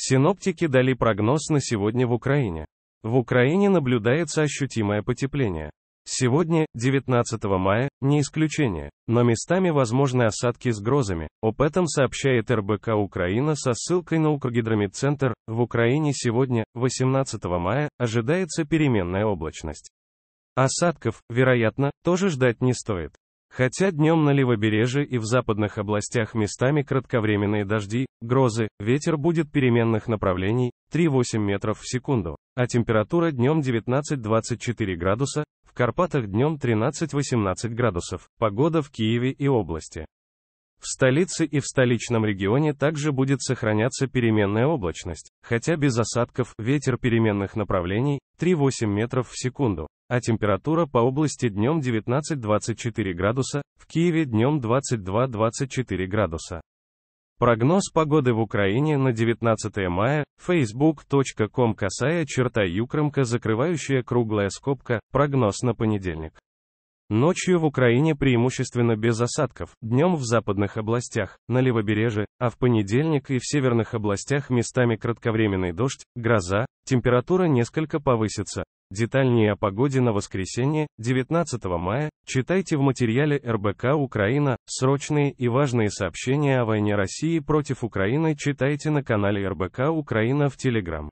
Синоптики дали прогноз на сегодня в Украине. В Украине наблюдается ощутимое потепление. Сегодня, 19 мая, не исключение, но местами возможны осадки с грозами. Об этом сообщает РБК Украина со ссылкой на Укргидромедцентр. В Украине сегодня, 18 мая, ожидается переменная облачность. Осадков, вероятно, тоже ждать не стоит. Хотя днем на левобережье и в западных областях местами кратковременные дожди, грозы, ветер будет переменных направлений, 3-8 метров в секунду, а температура днем 19-24 градуса, в Карпатах днем 13-18 градусов, погода в Киеве и области. В столице и в столичном регионе также будет сохраняться переменная облачность, хотя без осадков, ветер переменных направлений 3-8 метров в секунду, а температура по области днем 19-24 градуса, в Киеве днем 22-24 градуса. Прогноз погоды в Украине на 19 мая, facebook.com касая черта юкромка закрывающая круглая скобка, прогноз на понедельник. Ночью в Украине преимущественно без осадков, днем в западных областях, на левобережье, а в понедельник и в северных областях местами кратковременный дождь, гроза, температура несколько повысится. Детальнее о погоде на воскресенье, 19 мая, читайте в материале РБК «Украина», срочные и важные сообщения о войне России против Украины читайте на канале РБК «Украина» в Телеграм.